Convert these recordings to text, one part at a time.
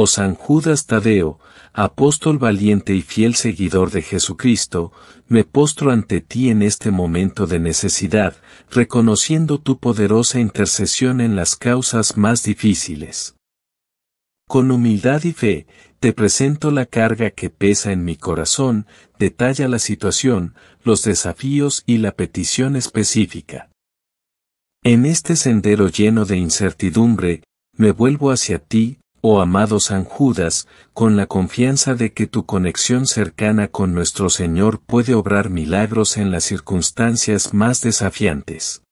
oh San Judas Tadeo, apóstol valiente y fiel seguidor de Jesucristo, me postro ante ti en este momento de necesidad, reconociendo tu poderosa intercesión en las causas más difíciles. Con humildad y fe, te presento la carga que pesa en mi corazón, detalla la situación, los desafíos y la petición específica. En este sendero lleno de incertidumbre, me vuelvo hacia ti, oh amado San Judas, con la confianza de que tu conexión cercana con nuestro Señor puede obrar milagros en las circunstancias más desafiantes.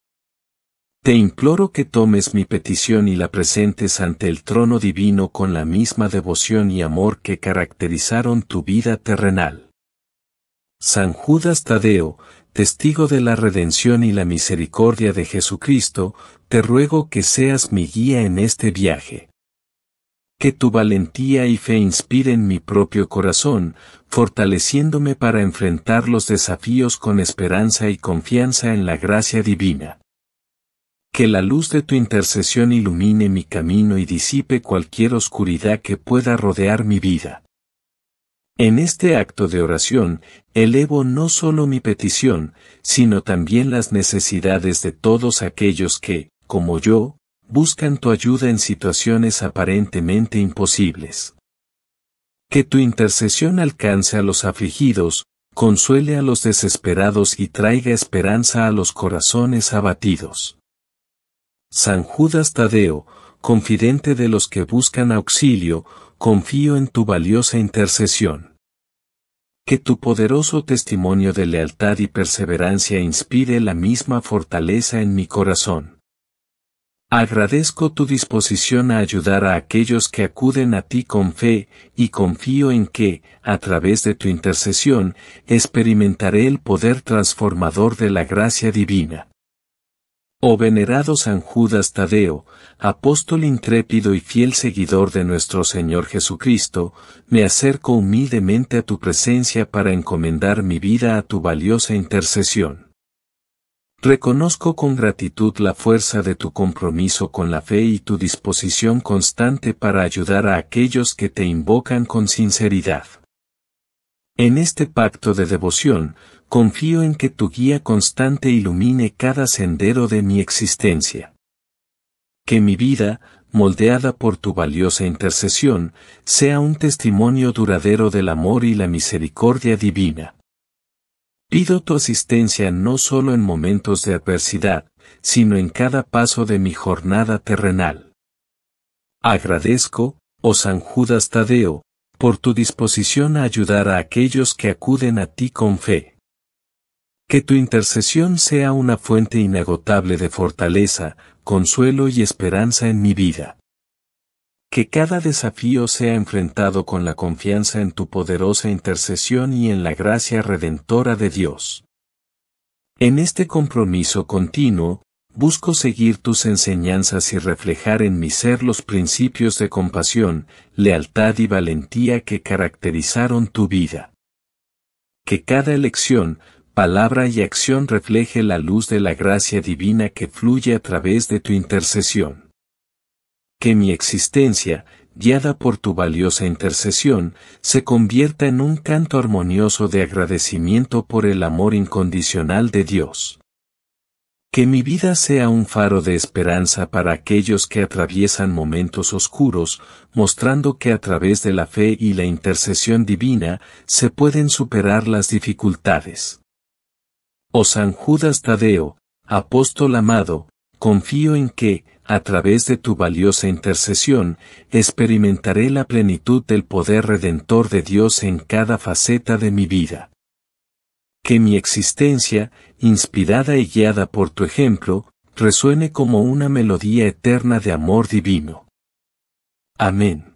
Te imploro que tomes mi petición y la presentes ante el trono divino con la misma devoción y amor que caracterizaron tu vida terrenal. San Judas Tadeo, testigo de la redención y la misericordia de Jesucristo, te ruego que seas mi guía en este viaje que tu valentía y fe inspiren mi propio corazón, fortaleciéndome para enfrentar los desafíos con esperanza y confianza en la gracia divina. Que la luz de tu intercesión ilumine mi camino y disipe cualquier oscuridad que pueda rodear mi vida. En este acto de oración, elevo no solo mi petición, sino también las necesidades de todos aquellos que, como yo, buscan tu ayuda en situaciones aparentemente imposibles. Que tu intercesión alcance a los afligidos, consuele a los desesperados y traiga esperanza a los corazones abatidos. San Judas Tadeo, confidente de los que buscan auxilio, confío en tu valiosa intercesión. Que tu poderoso testimonio de lealtad y perseverancia inspire la misma fortaleza en mi corazón. Agradezco tu disposición a ayudar a aquellos que acuden a ti con fe, y confío en que, a través de tu intercesión, experimentaré el poder transformador de la gracia divina. Oh venerado San Judas Tadeo, apóstol intrépido y fiel seguidor de nuestro Señor Jesucristo, me acerco humildemente a tu presencia para encomendar mi vida a tu valiosa intercesión. Reconozco con gratitud la fuerza de tu compromiso con la fe y tu disposición constante para ayudar a aquellos que te invocan con sinceridad. En este pacto de devoción, confío en que tu guía constante ilumine cada sendero de mi existencia. Que mi vida, moldeada por tu valiosa intercesión, sea un testimonio duradero del amor y la misericordia divina. Pido tu asistencia no solo en momentos de adversidad, sino en cada paso de mi jornada terrenal. Agradezco, oh San Judas Tadeo, por tu disposición a ayudar a aquellos que acuden a ti con fe. Que tu intercesión sea una fuente inagotable de fortaleza, consuelo y esperanza en mi vida que cada desafío sea enfrentado con la confianza en tu poderosa intercesión y en la gracia redentora de Dios. En este compromiso continuo, busco seguir tus enseñanzas y reflejar en mi ser los principios de compasión, lealtad y valentía que caracterizaron tu vida. Que cada elección, palabra y acción refleje la luz de la gracia divina que fluye a través de tu intercesión que mi existencia, guiada por tu valiosa intercesión, se convierta en un canto armonioso de agradecimiento por el amor incondicional de Dios. Que mi vida sea un faro de esperanza para aquellos que atraviesan momentos oscuros, mostrando que a través de la fe y la intercesión divina se pueden superar las dificultades. Oh San Judas Tadeo, apóstol amado, confío en que, a través de tu valiosa intercesión, experimentaré la plenitud del poder redentor de Dios en cada faceta de mi vida. Que mi existencia, inspirada y guiada por tu ejemplo, resuene como una melodía eterna de amor divino. Amén.